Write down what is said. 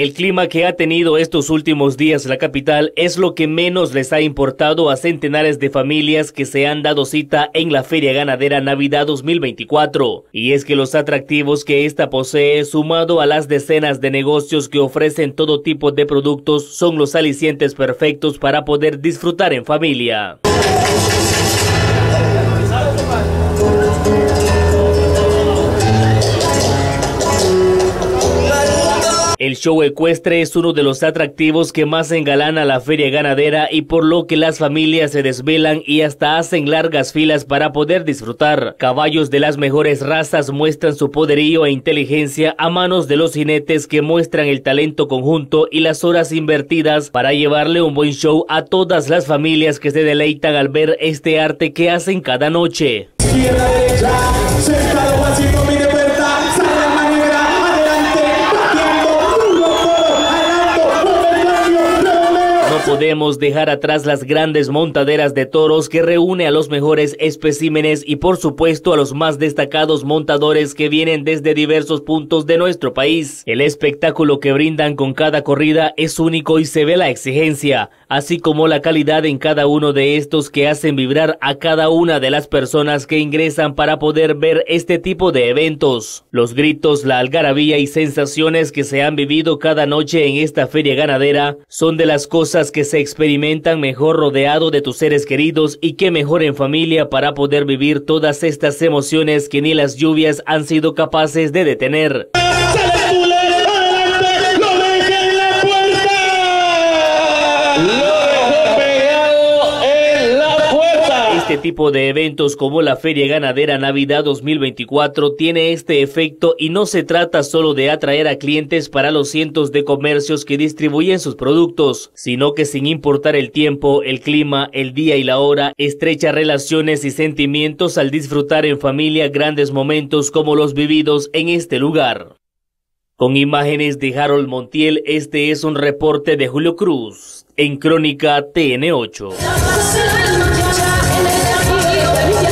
El clima que ha tenido estos últimos días la capital es lo que menos les ha importado a centenares de familias que se han dado cita en la Feria Ganadera Navidad 2024. Y es que los atractivos que esta posee, sumado a las decenas de negocios que ofrecen todo tipo de productos, son los alicientes perfectos para poder disfrutar en familia. El show ecuestre es uno de los atractivos que más engalana la feria ganadera y por lo que las familias se desvelan y hasta hacen largas filas para poder disfrutar. Caballos de las mejores razas muestran su poderío e inteligencia a manos de los jinetes que muestran el talento conjunto y las horas invertidas para llevarle un buen show a todas las familias que se deleitan al ver este arte que hacen cada noche. podemos dejar atrás las grandes montaderas de toros que reúne a los mejores especímenes y por supuesto a los más destacados montadores que vienen desde diversos puntos de nuestro país. El espectáculo que brindan con cada corrida es único y se ve la exigencia, así como la calidad en cada uno de estos que hacen vibrar a cada una de las personas que ingresan para poder ver este tipo de eventos. Los gritos, la algarabía y sensaciones que se han vivido cada noche en esta feria ganadera son de las cosas que se experimentan mejor rodeado de tus seres queridos y que mejor en familia para poder vivir todas estas emociones que ni las lluvias han sido capaces de detener. Este tipo de eventos como la Feria Ganadera Navidad 2024 tiene este efecto y no se trata solo de atraer a clientes para los cientos de comercios que distribuyen sus productos, sino que sin importar el tiempo, el clima, el día y la hora, estrecha relaciones y sentimientos al disfrutar en familia grandes momentos como los vividos en este lugar. Con imágenes de Harold Montiel, este es un reporte de Julio Cruz en Crónica TN8.